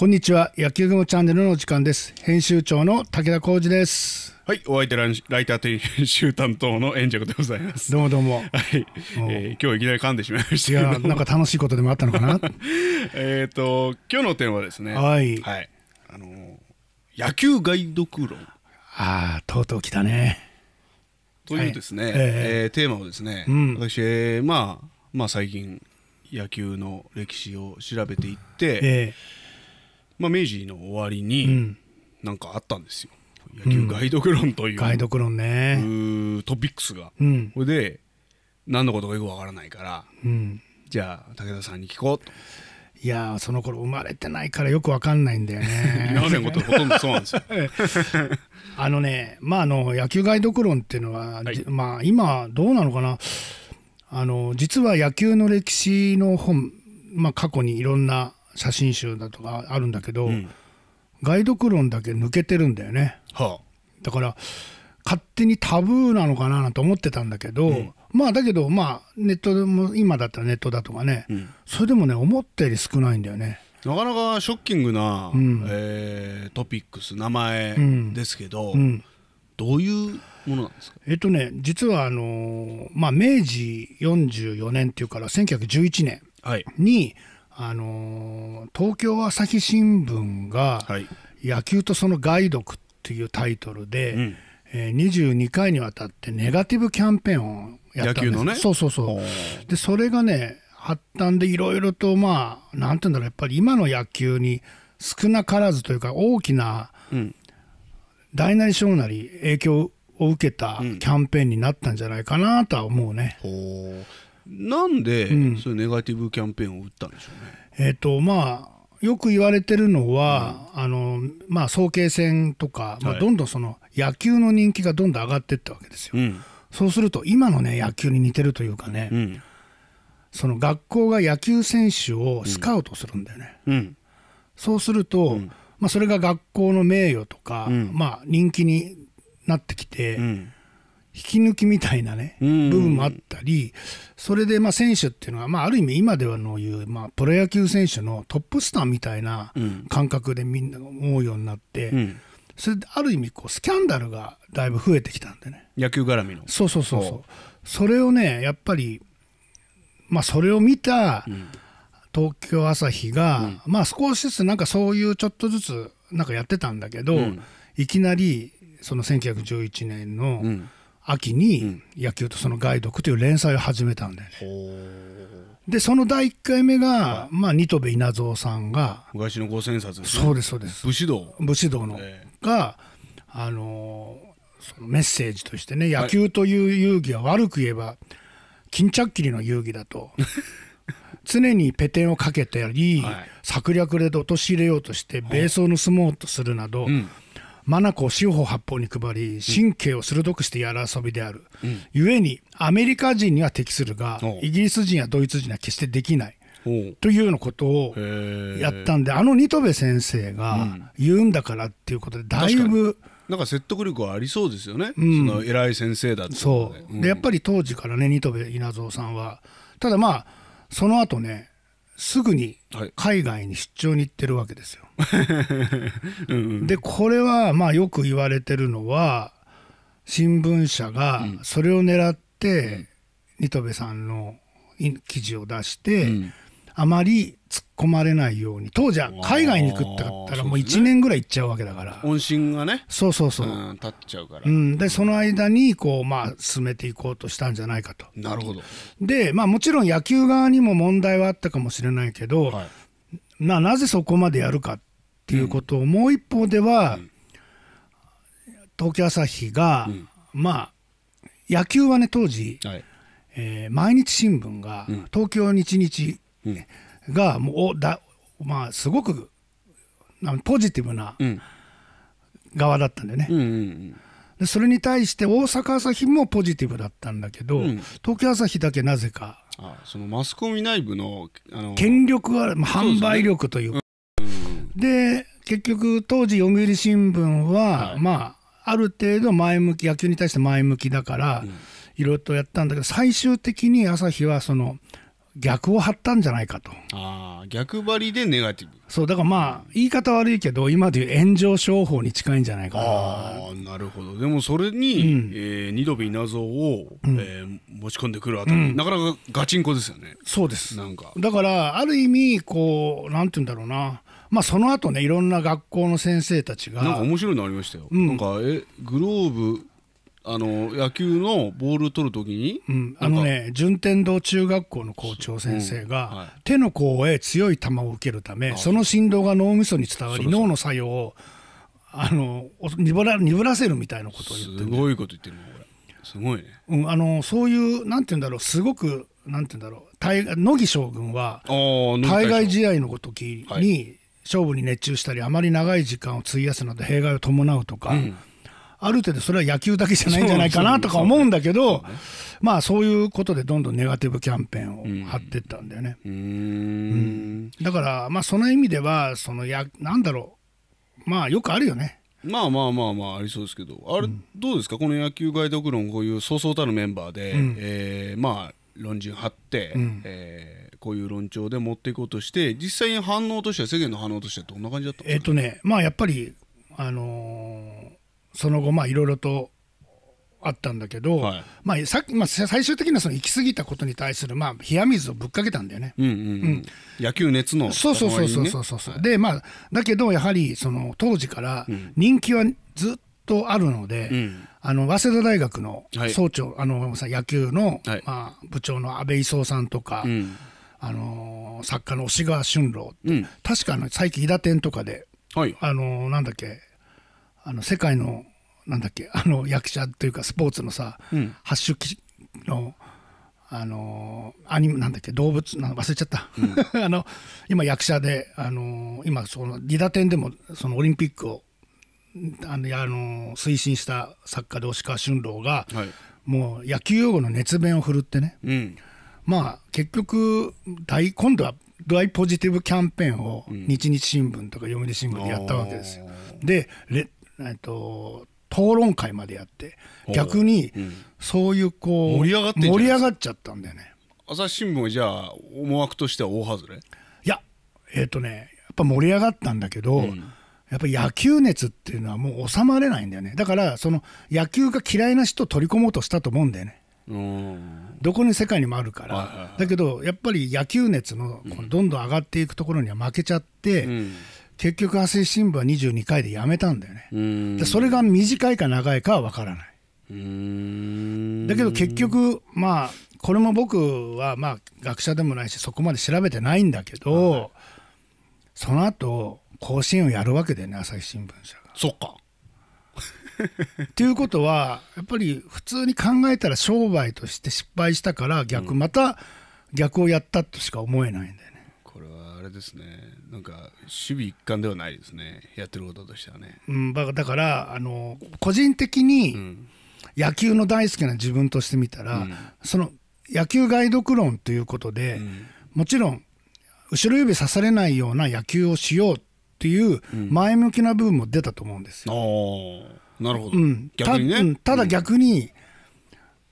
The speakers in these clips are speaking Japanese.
こんにちは野球グ雲チャンネルの時間です編集長の武田浩二ですはいお相手ラライター編集担当の円尺でございますどうもどうもはい、えー、今日いきなり噛んでしまいましたいやなんか楽しいことでもあったのかな えっと今日の点はですねはい、はい、あのー、野球ガイド読論ああとうとう来たねというですね、はい、えー、えー、テーマをですね、うん、私、えー、まあまあ最近野球の歴史を調べていって、えーまあ、明治の終わりに何かあったんですよ、うん、野球ガイドクロンという、ガイドクロンねトピックスが、うん、これで何のことかよくわからないから、うん、じゃあ武田さんに聞こうと。いやその頃生まれてないからよくわかんないんだよね。ことほとんどそうなんですよ。あのね、まああの野球ガイドクロンっていうのは、はい、まあ今どうなのかな。あの実は野球の歴史の本、まあ過去にいろんな写真集だとかあるんだけど、うん、ガイドクロンだけ抜けてるんだよね、はあ、だから勝手にタブーなのかなと思ってたんだけど、うん、まあだけどまあネットでも今だったらネットだとかね、うん、それでもね思ったより少ないんだよね。なかなかショッキングな、うん、えー、トピックス名前ですけど、うんどういうものなんですかえっとね実はあのー、まあ、明治44年っていうから1911年に、はい、あの東京朝日新聞が「野球とその害毒」っていうタイトルで、はいえー、22回にわたってネガティブキャンペーンをやったんです野球のねそうそうそうでそれがね発端でいろいろとまあなんて言うんだろうやっぱり今の野球に少なからずというか大きな、大なり小なり影響を受けたキャンペーンになったんじゃないかなとは思うね。うんなんで、うん、そういうネガティブキャンペーンを打ったんでしょうね。えっ、ー、とまあよく言われてるのは、うん、あのまあ、早慶戦とか、まあ、どんどんその野球の人気がどんどん上がっていったわけですよ。そうすると今の、ね、野球に似てるというかね、うん、その学校が野球選手をスカウトするんだよね。そうすると、まあ、それが学校の名誉とか、まあ、人気になってきて。引き抜きみたいなね、部分もあったり、それでまあ選手っていうのは、まあ、ある意味、今ではのいう、まあ、プロ野球選手のトップスターみたいな感覚でみんな思うようになって、うん、それである意味こう、スキャンダルがだいぶ増えてきたんでね。野球絡みのそうそうそうそう、それをね、やっぱり、まあ、それを見た東京朝日が、うん、まあ、少しずつなんかそういうちょっとずつなんかやってたんだけど、うん、いきなりその1911年の、うん秋に「野球とそのガイドク」という連載を始めたんだよね。でその第1回目が、まあ、新渡部稲造さんが昔の五千冊、ね、そうですそうです武士道武士道の、えー、があのー、そのメッセージとしてね野球という遊戯は悪く言えば巾着切りの遊戯だと 常にペテンをかけたり、はい、策略で落とし入れようとしてベースを盗もうとするなど、はいうん眼を四方八方に配り神経を鋭くしてやる遊びである、うん、故にアメリカ人には適するがイギリス人やドイツ人は決してできないというようなことをやったんであの新渡戸先生が言うんだからっていうことでだいぶ、なんか説得力はありそうですよね、うん、その偉い先生だってそう、うん、でやっぱり当時からね新渡戸稲造さんはただまあその後ねすぐに海外に出張に行ってるわけですよ。うんうん、でこれはまあよく言われてるのは新聞社がそれを狙って新渡戸さんの記事を出して、あまり込まれないように当時は海外に行くってなったらもう1年ぐらい行っちゃうわけだから音信がねそうそうそう、う立っちゃうから、うん、でその間にこうまあ進めていこうとしたんじゃないかとなるほどでまあもちろん野球側にも問題はあったかもしれないけど、はい、まあ、なぜそこまでやるかっていうことを、うん、もう一方では、東京朝日が、まあ野球はね当時、はいえー、毎日新聞が東京日日、がもうだ、まあ、すごくポジティブな側だったんでね、うんうんうんでそれに対して大阪朝日もポジティブだったんだけど、うん、東京朝日だけなぜかあそのマスコミ内部のあの権力は、まあ、販売力というかで、ねうん、で結局当時読売新聞は、はい、まあある程度前向き野球に対して前向きだから、いろいろとやったんだけど最終的に朝日はその逆を張ったんじゃないかと。ああ、逆張りでネガティブ。そう、だからまあ、言い方悪いけど、今でいう炎上商法に近いんじゃないかな。ああ、なるほど。でもそれに、うん、えー、二度見謎を、うん、えー、持ち込んでくるあたり、うん、なかなかガチンコですよね。そうです。なんか。だから、ある意味、こう、なんて言うんだろうな。まあ、その後ねいろんな学校の先生たちがなんか面白いのありましたよ、うん、なんかえグローブあの野球のボール取るときに、うん、あのね順天堂中学校の校長先生が、うんはい、手の甲へ強い球を受けるためその振動が脳みそに伝わり脳の作用をあの鈍ら鈍らせるみたいなことを言ってるすごいこと言ってるのこれすごいね、うん、あのそういうなんて言うんだろうすごくなんて言うんだろう乃木将軍は対外試合の時ときに、はい、勝負に熱中したりあまり長い時間を費やすなど弊害を伴うとか、うんある程度それは野球だけじゃないんじゃないかなとか思うんだけど、まあそういうことでどんどんネガティブキャンペーンを張ってったんだよね。うんうん、だからまあその意味ではそのやなんだろうまあよくあるよね。まあまあまあまあありそうですけどあれどうですか、うん、この野球ガイドクロンこういうそうそうたるメンバーで、うん、えー、まあ論陣張って、うん、えー、こういう論調で持っていこうとして実際に反応としては世間の反応としてはどんな感じだったんですか、えっ、ー、とねまあやっぱりあのーその後まあいろいろとあったんだけど、はい、まあ、さっまあ、最終的なその行き過ぎたことに対する、まあ、冷や水をぶっかけたんだよね。うんうんうん、野球熱の、ね、そうそうそうそうそうそう、はい、でまあだけどやはりその当時から人気はずっとあるので、うん、あの早稲田大学の総長、はい、あの野球の、はいまあ、部長の安倍磯さんとか、うん、あの作家の押川俊郎、うん、確かあの最近伊田店とかで、はい、あのなんだっけあの世界のなんだっけあの役者というかスポーツのさ、ハッシュ機のあのアニメなんだっけ動物な忘れちゃった、うん、あの今役者で、あの今そのリダ展でもそのオリンピックをあのあの推進した作家で押川俊郎が、はい、もう野球用語の熱弁を振るってね、うん、まあ結局大今度は大ポジティブキャンペーンを日日新聞とか読売新聞でやったわけですよ。でえっと、討論会までやって逆にそういうこう盛り上がっちゃったんだよね朝日新聞はじゃあ思惑としては大外れいやえっ、ー、とねやっぱ盛り上がったんだけど、うん、やっぱ野球熱っていうのはもう収まれないんだよねだからその野球が嫌いな人を取り込もうとしたと思うんだよねどこに世界にもあるから、だけどやっぱり野球熱のどんどん上がっていくところには負けちゃって、うん、結局朝日新聞は22回でやめたんだよねでそれが短いか長いかは分からないだけど結局まあこれも僕はまあ学者でもないしそこまで調べてないんだけど、はい、その後甲子園をやるわけだよね朝日新聞社が。そっかっていうことはやっぱり普通に考えたら商売として失敗したから逆、また逆をやったとしか思えないんだよれですねなんか守備一貫ではないですねやってることとしてはね、うん、だからあの個人的に野球の大好きな自分として見たら、うん、その野球ガイドクロンということで、うん、もちろん後ろ指刺されないような野球をしようっていう前向きな部分も出たと思うんですよ。うん、なるほど、うんた、ね、ただ逆に、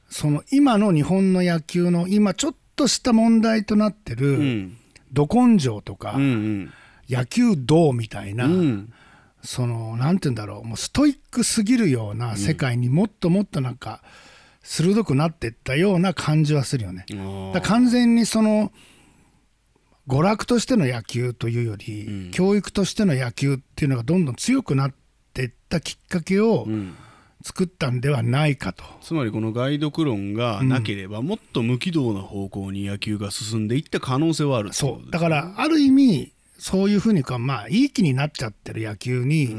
その今の日本の野球の今ちょっとした問題となってる、ど根性とか、うんうん、野球道みたいな、うん、そのなんて言うんだろうもうストイックすぎるような世界にもっともっとなんか鋭くなっていったような感じはするよね。だ完全にその娯楽としての野球というより、うん、教育としての野球っていうのがどんどん強くなっていったきっかけを、うん作ったんではないかとつまりこのガクロ論がなければ、もっと無軌道な方向に野球が進んでいった可能性はある、ね、そうだからある意味そういうふうにかまあいい気になっちゃってる野球に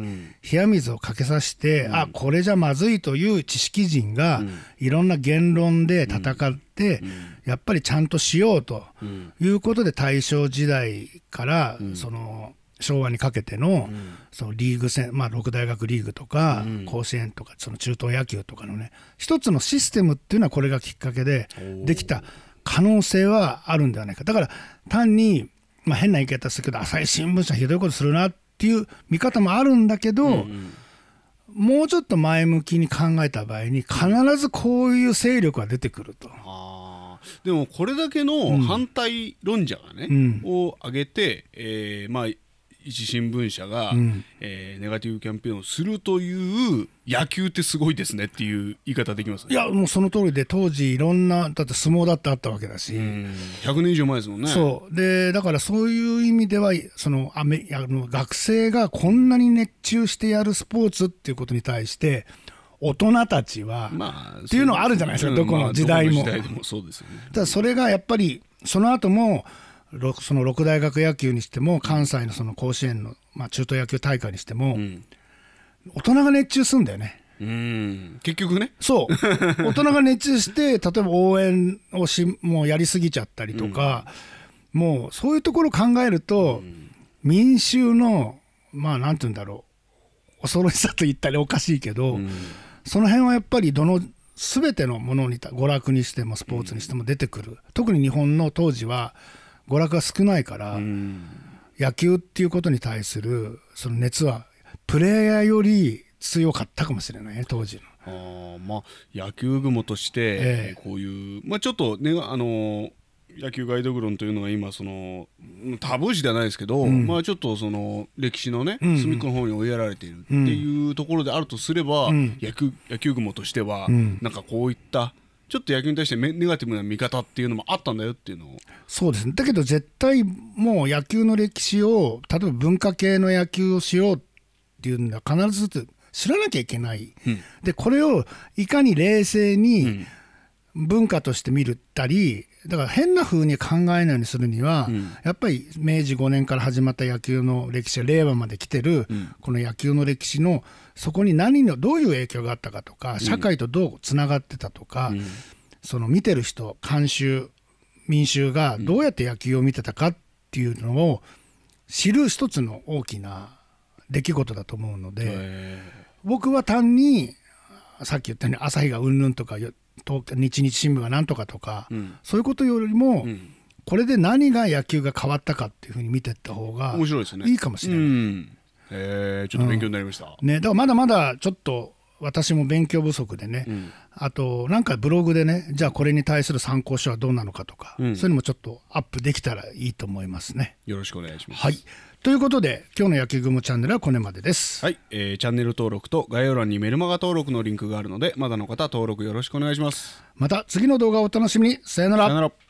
冷や水をかけさせて、うん、あこれじゃまずいという知識人がいろんな言論で戦って、やっぱりちゃんとしようということで大正時代からその昭和にかけての,、そのリーグ戦、まあ、六大学リーグとか、甲子園とかその中東野球とかのね一つのシステムっていうのはこれがきっかけでできた可能性はあるんではないかだから単に、まあ、変な言い方するけど朝い新聞社ひどいことするなっていう見方もあるんだけど、うんもうちょっと前向きに考えた場合に必ずこういう勢力が出てくると。あでもこれだけの反対論者がね、うん、を挙げて、えー、まあ一新聞社が、うん、えー、ネガティブキャンペーンをするという野球ってすごいですねっていう言い方できます、ね、いやもうその通りで当時いろんなだって相撲だってあったわけだし100年以上前ですもんねそうでだからそういう意味ではそのあめの学生がこんなに熱中してやるスポーツっていうことに対して大人たちは、まあ、っていうのはあるじゃないですか、どこの時代も。まあ、代もそうですよね、ただそれがやっぱりその後もその六大学野球にしても関西のその甲子園の、まあ、中等野球大会にしても、うん、大人が熱中するんだよね。うん結局ねそう 大人が熱中して例えば応援をしもうやりすぎちゃったりとか、うん、もうそういうところ考えると、うん、民衆のまあなんて言うんだろう恐ろしさと言ったりおかしいけど、その辺はやっぱりどの全てのものに娯楽にしてもスポーツにしても出てくる、特に日本の当時は娯楽が少ないから、うん、野球っていうことに対するその熱はプレイヤーより強かったかもしれないね当時の。あまあ、野球雲として、えー、こういう、まあ、ちょっとね、あの野球ガイドグロンというのが今そのタブー視ではないですけど、うん、まあちょっとその歴史のね、うんうん、隅っこの方に追いやられているっていうところであるとすれば、うん、野球野球雲としては、うん、なんかこういったちょっと野球に対してネガティブな見方っていうのもあったんだよっていうのをそうですねだけど絶対もう野球の歴史を例えば文化系の野球をしようっていうのは必ず知らなきゃいけない、うん、でこれをいかに冷静に文化として見るったりだから変な風に考えないようにするには、うん、やっぱり明治5年から始まった野球の歴史令和まで来てる、うん、この野球の歴史のそこに何のどういう影響があったかとか社会とどうつながってたとか、うん、その見てる人観衆民衆がどうやって野球を見てたかっていうのを知る一つの大きな出来事だと思うので僕は単にさっき言ったように朝日がうんぬんとか東日日新聞がなんとかとか、うん、そういうことよりも、これで何が野球が変わったかっていうふうに見ていった方が面白いですねいいかもしれない、うん、えちょっと勉強になりました、ね、だからまだまだちょっと私も勉強不足でね、うん、あとなんかブログでねじゃあこれに対する参考書はどうなのかとか、うん、そういうのもちょっとアップできたらいいと思いますねよろしくお願いします、はいということで今日の野球グ雲チャンネルはこれまでですはい、えー、チャンネル登録と概要欄にメルマガ登録のリンクがあるのでまだの方登録よろしくお願いしますまた次の動画をお楽しみにさよならさよなら